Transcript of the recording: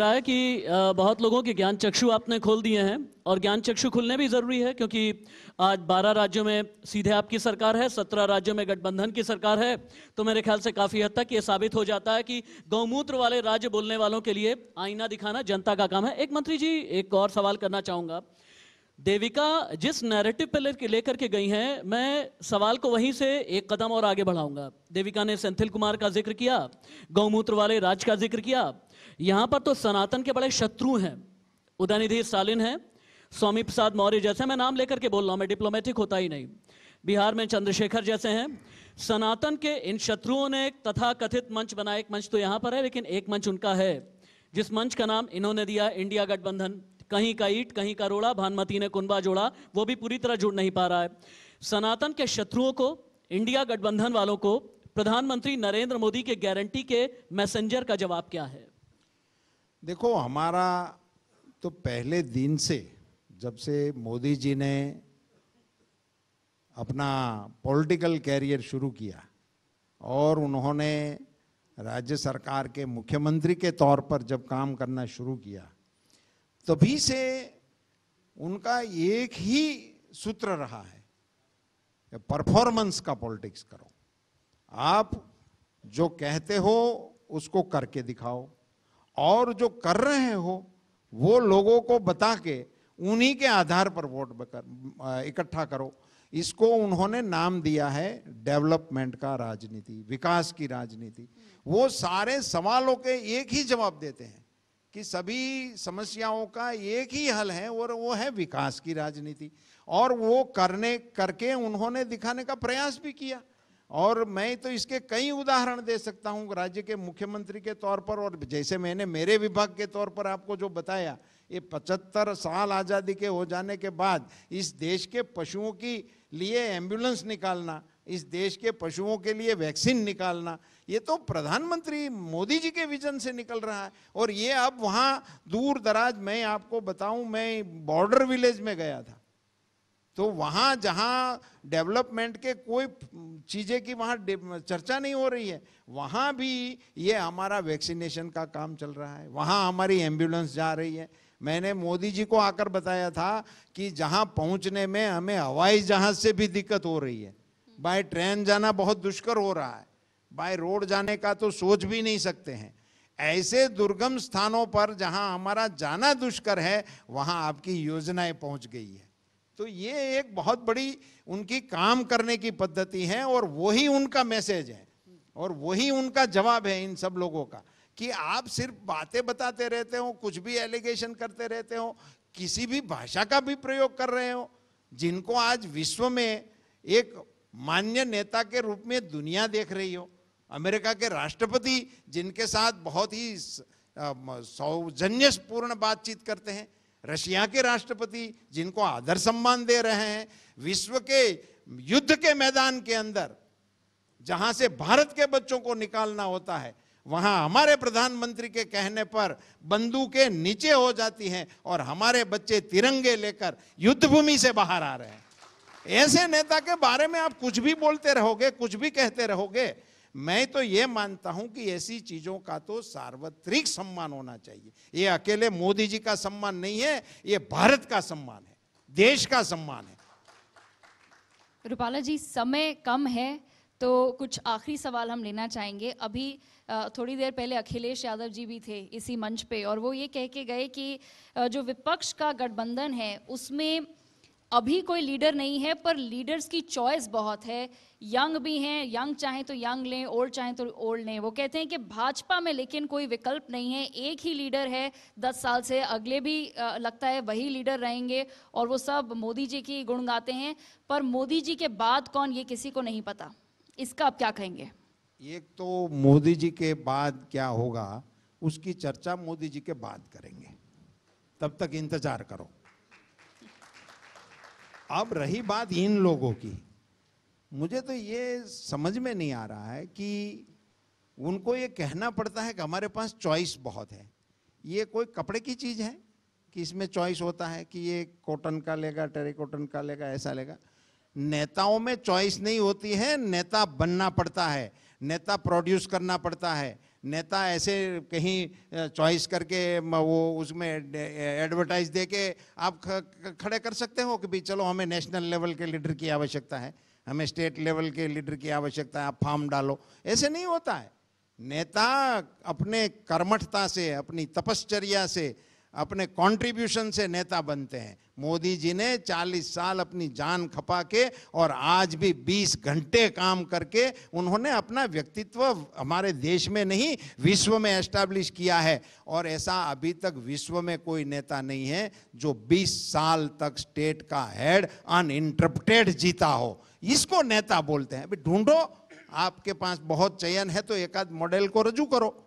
रहा है कि बहुत लोगों के ज्ञान चक्षु आपने खोल दिए हैं और ज्ञान चक्षु खुलने भी जरूरी है क्योंकि आज 12 राज्यों में सीधे आपकी सरकार है 17 राज्यों में गठबंधन की सरकार है तो मेरे ख्याल से काफी हद तक ये साबित हो जाता है कि गौमूत्र वाले राज्य बोलने वालों के लिए आईना दिखाना जनता का काम है एक मंत्री जी एक और सवाल करना चाहूंगा देविका जिस नैरेटिव पे लेकर के गई हैं मैं सवाल को वहीं से एक कदम और आगे बढ़ाऊंगा देविका ने सेंथिल कुमार का जिक्र किया गौमूत्र वाले राज का जिक्र किया यहाँ पर तो सनातन के बड़े शत्रु हैं उदयनिधि स्टालिन है स्वामी प्रसाद मौर्य जैसे मैं नाम लेकर के बोल रहा हूं मैं डिप्लोमेटिक होता ही नहीं बिहार में चंद्रशेखर जैसे हैं सनातन के इन शत्रुओं ने एक तथा कथित मंच बनाया एक मंच तो यहां पर है लेकिन एक मंच उनका है जिस मंच का नाम इन्होंने दिया इंडिया गठबंधन कहीं का ईट कहीं का रोड़ा भानमती ने कुंबा जोड़ा वो भी पूरी तरह जुड़ नहीं पा रहा है सनातन के शत्रुओं को इंडिया गठबंधन वालों को प्रधानमंत्री नरेंद्र मोदी के गारंटी के मैसेंजर का जवाब क्या है देखो हमारा तो पहले दिन से जब से मोदी जी ने अपना पॉलिटिकल कैरियर शुरू किया और उन्होंने राज्य सरकार के मुख्यमंत्री के तौर पर जब काम करना शुरू किया तभी से उनका एक ही सूत्र रहा है परफॉर्मेंस का पॉलिटिक्स करो आप जो कहते हो उसको करके दिखाओ और जो कर रहे हो वो लोगों को बता के उन्हीं के आधार पर वोट इकट्ठा करो इसको उन्होंने नाम दिया है डेवलपमेंट का राजनीति विकास की राजनीति वो सारे सवालों के एक ही जवाब देते हैं कि सभी समस्याओं का एक ही हल है और वो है विकास की राजनीति और वो करने करके उन्होंने दिखाने का प्रयास भी किया और मैं तो इसके कई उदाहरण दे सकता हूँ राज्य के मुख्यमंत्री के तौर पर और जैसे मैंने मेरे विभाग के तौर पर आपको जो बताया ये पचहत्तर साल आज़ादी के हो जाने के बाद इस देश के पशुओं की लिए एम्बुलेंस निकालना इस देश के पशुओं के लिए वैक्सीन निकालना ये तो प्रधानमंत्री मोदी जी के विजन से निकल रहा है और ये अब वहाँ दूर दराज मैं आपको बताऊँ मैं बॉर्डर विलेज में गया था तो वहाँ जहाँ डेवलपमेंट के कोई चीज़ें की वहाँ चर्चा नहीं हो रही है वहाँ भी ये हमारा वैक्सीनेशन का काम चल रहा है वहाँ हमारी एम्बुलेंस जा रही है मैंने मोदी जी को आकर बताया था कि जहाँ पहुँचने में हमें हवाई जहाज़ से भी दिक्कत हो रही है बाय ट्रेन जाना बहुत दुष्कर हो रहा है बाय रोड जाने का तो सोच भी नहीं सकते हैं ऐसे दुर्गम स्थानों पर जहां हमारा जाना दुष्कर है वहां आपकी योजनाएं पहुंच गई है तो ये एक बहुत बड़ी उनकी काम करने की पद्धति है और वही उनका मैसेज है और वही उनका जवाब है इन सब लोगों का कि आप सिर्फ बातें बताते रहते हो कुछ भी एलिगेशन करते रहते हो किसी भी भाषा का भी प्रयोग कर रहे हो जिनको आज विश्व में एक मान्य नेता के रूप में दुनिया देख रही हो अमेरिका के राष्ट्रपति जिनके साथ बहुत ही सौजन्यपूर्ण बातचीत करते हैं रशिया के राष्ट्रपति जिनको आदर सम्मान दे रहे हैं विश्व के युद्ध के मैदान के अंदर जहां से भारत के बच्चों को निकालना होता है वहां हमारे प्रधानमंत्री के कहने पर बंदूकें नीचे हो जाती हैं और हमारे बच्चे तिरंगे लेकर युद्ध भूमि से बाहर आ रहे हैं ऐसे नेता के बारे में आप कुछ भी बोलते रहोगे कुछ भी कहते रहोगे मैं तो ये मानता हूं कि ऐसी चीजों का तो सार्वत्रिक सम्मान होना चाहिए ये अकेले मोदी जी का सम्मान नहीं है ये भारत का सम्मान है देश का सम्मान है रूपाला जी समय कम है तो कुछ आखिरी सवाल हम लेना चाहेंगे अभी थोड़ी देर पहले अखिलेश यादव जी भी थे इसी मंच पे और वो ये कह के गए कि जो विपक्ष का गठबंधन है उसमें अभी कोई लीडर नहीं है पर लीडर्स की चॉइस बहुत है यंग भी हैं यंग चाहे तो यंग लें ओल्ड चाहे तो ओल्ड लें वो कहते हैं कि भाजपा में लेकिन कोई विकल्प नहीं है एक ही लीडर है दस साल से अगले भी लगता है वही लीडर रहेंगे और वो सब मोदी जी की गुण गाते हैं पर मोदी जी के बाद कौन ये किसी को नहीं पता इसका आप क्या कहेंगे एक तो मोदी जी के बाद क्या होगा उसकी चर्चा मोदी जी के बाद करेंगे तब तक इंतजार करो अब रही बात इन लोगों की मुझे तो ये समझ में नहीं आ रहा है कि उनको ये कहना पड़ता है कि हमारे पास चॉइस बहुत है ये कोई कपड़े की चीज़ है कि इसमें चॉइस होता है कि ये कॉटन का लेगा टेरिकॉटन का लेगा ऐसा लेगा नेताओं में चॉइस नहीं होती है नेता बनना पड़ता है नेता प्रोड्यूस करना पड़ता है नेता ऐसे कहीं चॉइस करके वो उसमें एडवर्टाइज दे के आप खड़े कर सकते हो कि भाई चलो हमें नेशनल लेवल के लीडर की आवश्यकता है हमें स्टेट लेवल के लीडर की आवश्यकता है आप फार्म डालो ऐसे नहीं होता है नेता अपने कर्मठता से अपनी तपश्चर्या से अपने कंट्रीब्यूशन से नेता बनते हैं मोदी जी ने 40 साल अपनी जान खपा के और आज भी 20 घंटे काम करके उन्होंने अपना व्यक्तित्व हमारे देश में नहीं विश्व में एस्टैब्लिश किया है और ऐसा अभी तक विश्व में कोई नेता नहीं है जो 20 साल तक स्टेट का हेड अनइंटरप्टेड जीता हो इसको नेता बोलते हैं अभी ढूंढो आपके पास बहुत चयन है तो एक आध मॉडल को रजू करो